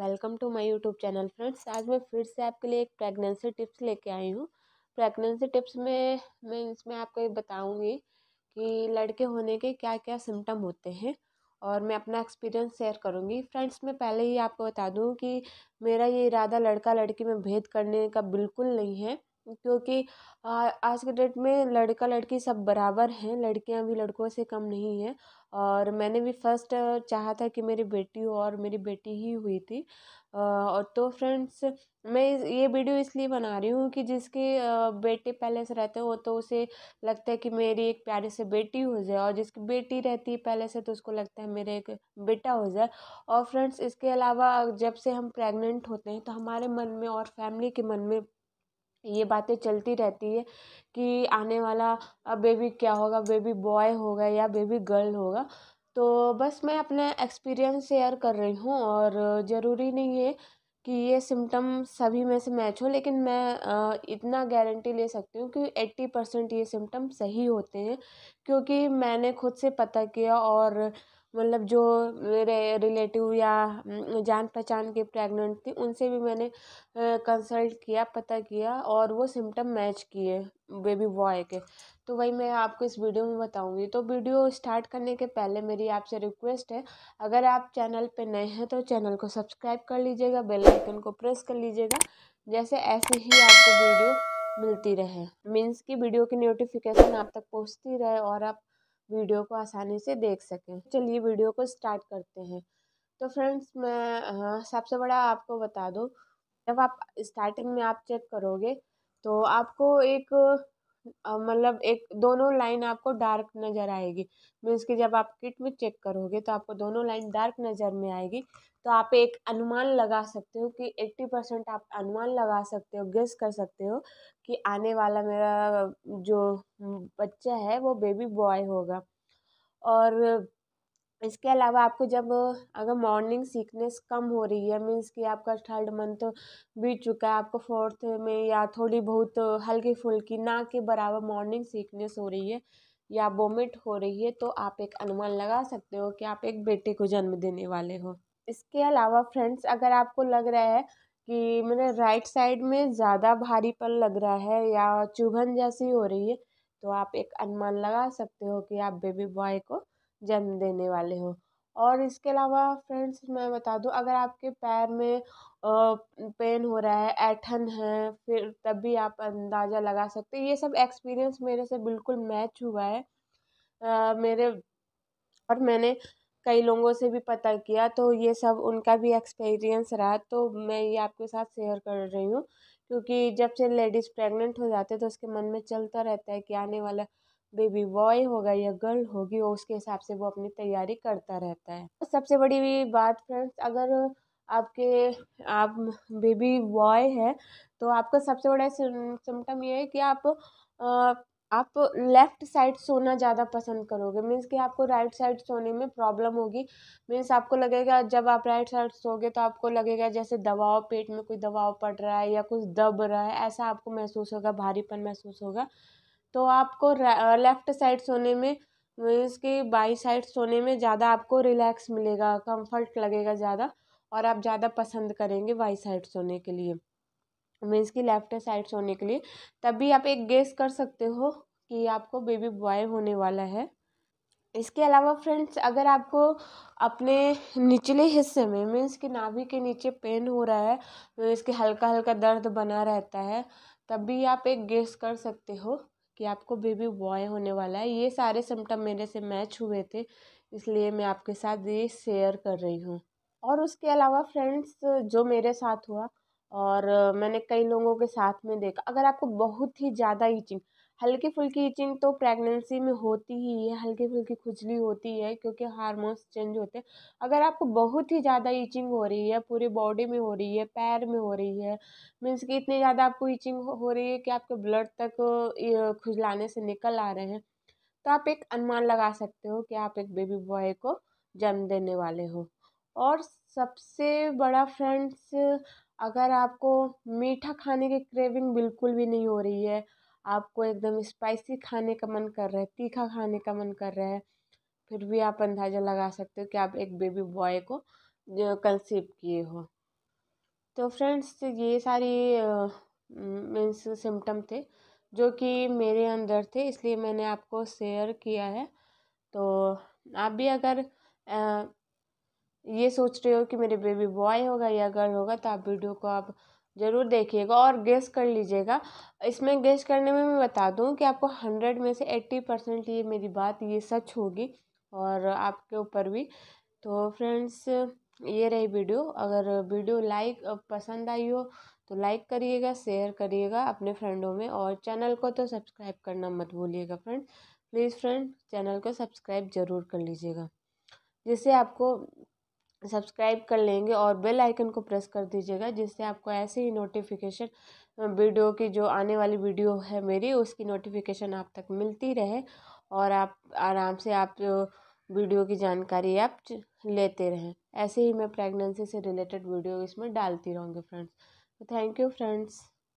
welcome to my YouTube channel friends आज मैं फिर से आपके लिए एक प्रेगनेंसी टिप्स लेके आई हूँ प्रेगनेंसी टिप्स में मैं इसमें आपको ये बताऊँगी कि लड़के होने के क्या क्या सिम्टम होते हैं और मैं अपना एक्सपीरियंस शेयर करूँगी फ्रेंड्स मैं पहले ही आपको बता दूँ कि मेरा ये इरादा लड़का लड़की में भेद करने का बिल्कुल नहीं है क्योंकि आज के डेट में लड़का लड़की सब बराबर हैं लड़कियां भी लड़कों से कम नहीं हैं और मैंने भी फर्स्ट चाहा था कि मेरी बेटी हो और मेरी बेटी ही हुई थी और तो फ्रेंड्स मैं ये वीडियो इसलिए बना रही हूँ कि जिसके बेटे पहले से रहते हो तो उसे लगता है कि मेरी एक प्यारे से बेटी हो जाए और जिसकी बेटी रहती है पहले से तो उसको लगता है मेरे एक बेटा हो जाए और फ्रेंड्स इसके अलावा जब से हम प्रेग्नेंट होते हैं तो हमारे मन में और फैमिली के मन में ये बातें चलती रहती है कि आने वाला बेबी क्या होगा बेबी बॉय होगा या बेबी गर्ल होगा तो बस मैं अपने एक्सपीरियंस शेयर कर रही हूँ और ज़रूरी नहीं है कि ये सिम्टम सभी में से मैच हो लेकिन मैं इतना गारंटी ले सकती हूँ कि एट्टी परसेंट ये सिम्टम सही होते हैं क्योंकि मैंने खुद से पता किया और मतलब जो मेरे रिलेटिव या जान पहचान के प्रेग्नेंट थी उनसे भी मैंने कंसल्ट किया पता किया और वो सिम्टम मैच किए बेबी बॉय के तो वही मैं आपको इस वीडियो में बताऊंगी तो वीडियो स्टार्ट करने के पहले मेरी आपसे रिक्वेस्ट है अगर आप चैनल पे नए हैं तो चैनल को सब्सक्राइब कर लीजिएगा बेल आइकन को प्रेस कर लीजिएगा जैसे ऐसे ही आपको वीडियो मिलती रहे मीन्स कि वीडियो की नोटिफिकेशन आप तक पहुंचती रहे और आप वीडियो को आसानी से देख सकें चलिए वीडियो को स्टार्ट करते हैं तो फ्रेंड्स मैं सबसे बड़ा आपको बता दूँ जब आप स्टार्टिंग में आप चेक करोगे तो आपको एक मतलब एक दोनों लाइन आपको डार्क नज़र आएगी मीन्स कि जब आप किट में चेक करोगे तो आपको दोनों लाइन डार्क नज़र में आएगी तो आप एक अनुमान लगा सकते हो कि एट्टी परसेंट आप अनुमान लगा सकते हो गेस कर सकते हो कि आने वाला मेरा जो हम्म, बच्चा है वो बेबी बॉय होगा और इसके अलावा आपको जब अगर मॉर्निंग सिकनेस कम हो रही है मीन्स कि आपका थर्ड मंथ बीत चुका है आपको फोर्थ में या थोड़ी बहुत हल्की फुल्की ना के बराबर मॉर्निंग सिकनेस हो रही है या वोमिट हो रही है तो आप एक अनुमान लगा सकते हो कि आप एक बेटे को जन्म देने वाले हो इसके अलावा फ्रेंड्स अगर आपको लग रहा है कि मेरे राइट साइड में ज़्यादा भारीपन लग रहा है या चुभन जैसी हो रही है तो आप एक अनुमान लगा सकते हो कि आप बेबी बॉय को जन्म देने वाले हों और इसके अलावा फ्रेंड्स मैं बता दूँ अगर आपके पैर में पेन हो रहा है ऐठन है फिर तब भी आप अंदाज़ा लगा सकते ये सब एक्सपीरियंस मेरे से बिल्कुल मैच हुआ है आ, मेरे और मैंने कई लोगों से भी पता किया तो ये सब उनका भी एक्सपीरियंस रहा तो मैं ये आपके साथ शेयर कर रही हूँ क्योंकि जब से लेडीज़ प्रेग्नेंट हो जाते हैं तो उसके मन में चलता रहता है कि आने वाला बेबी बॉय होगा या गर्ल होगी उसके हिसाब से वो अपनी तैयारी करता रहता है तो सबसे बड़ी बात फ्रेंड्स अगर आपके आप बेबी बॉय है तो आपका सबसे बड़ा सिम्टम ये है कि आप आ, आप लेफ़्ट साइड सोना ज़्यादा पसंद करोगे मीन्स कि आपको राइट साइड सोने में प्रॉब्लम होगी मीन्स आपको लगेगा जब आप राइट साइड सोगे तो आपको लगेगा जैसे दबाव पेट में कोई दबाव पड़ रहा है या कुछ दब रहा है ऐसा आपको महसूस होगा भारीपन महसूस होगा तो आपको लेफ्ट साइड सोने में मीन्स कि बाई साइड सोने में ज़्यादा आपको रिलैक्स मिलेगा कंफर्ट लगेगा ज़्यादा और आप ज़्यादा पसंद करेंगे बाई साइड सोने के लिए मीन्स की लेफ्ट साइड सोने के लिए तभी आप एक गेस कर सकते हो कि आपको बेबी बॉय होने वाला है इसके अलावा फ्रेंड्स अगर आपको अपने निचले हिस्से में मीन्स की नाभि के नीचे पेन हो रहा है मीन्स के हल्का हल्का दर्द बना रहता है तब भी आप एक गेस कर सकते हो कि आपको बेबी बॉय होने वाला है ये सारे सिम्टम मेरे से मैच हुए थे इसलिए मैं आपके साथ ये शेयर कर रही हूँ और उसके अलावा फ्रेंड्स जो मेरे साथ हुआ और मैंने कई लोगों के साथ में देखा अगर आपको बहुत ही ज़्यादा इचिंग हल्की फुल्की इचिंग तो प्रेगनेंसी में होती ही है हल्की फुल्की खुजली होती है क्योंकि हार्मोन्स चेंज होते हैं अगर आपको बहुत ही ज़्यादा इचिंग हो रही है पूरी बॉडी में हो रही है पैर में हो रही है मीन्स कि इतनी ज़्यादा आपको इचिंग हो रही है कि आपके ब्लड तक खुजलाने से निकल आ रहे हैं तो आप एक अनुमान लगा सकते हो कि आप एक बेबी बॉय को जन्म देने वाले हो और सबसे बड़ा फ्रेंड्स अगर आपको मीठा खाने की क्रेविंग बिल्कुल भी नहीं हो रही है आपको एकदम स्पाइसी खाने का मन कर रहा है तीखा खाने का मन कर रहा है फिर भी आप अंदाज़ा लगा सकते हो कि आप एक बेबी बॉय को कंसीव किए हो तो फ्रेंड्स ये सारी मीन्स सिम्टम थे जो कि मेरे अंदर थे इसलिए मैंने आपको शेयर किया है तो आप भी अगर आ, ये सोच रहे हो कि मेरे बेबी बॉय होगा या गर्ल होगा तो आप वीडियो को आप ज़रूर देखिएगा और गेस कर लीजिएगा इसमें गेस करने में मैं बता दूँ कि आपको हंड्रेड में से एट्टी परसेंट ये मेरी बात ये सच होगी और आपके ऊपर भी तो फ्रेंड्स ये रही वीडियो अगर वीडियो लाइक पसंद आई हो तो लाइक करिएगा शेयर करिएगा अपने फ्रेंडों में और चैनल को तो सब्सक्राइब करना मत भूलिएगा फ्रेंड प्लीज़ फ्रेंड चैनल को सब्सक्राइब ज़रूर कर लीजिएगा जिससे आपको सब्सक्राइब कर लेंगे और बेल आइकन को प्रेस कर दीजिएगा जिससे आपको ऐसे ही नोटिफिकेशन वीडियो की जो आने वाली वीडियो है मेरी उसकी नोटिफिकेशन आप तक मिलती रहे और आप आराम से आप वीडियो की जानकारी आप लेते रहें ऐसे ही मैं प्रेगनेंसी से रिलेटेड वीडियो इसमें डालती रहूँगी फ्रेंड्स तो थैंक यू फ्रेंड्स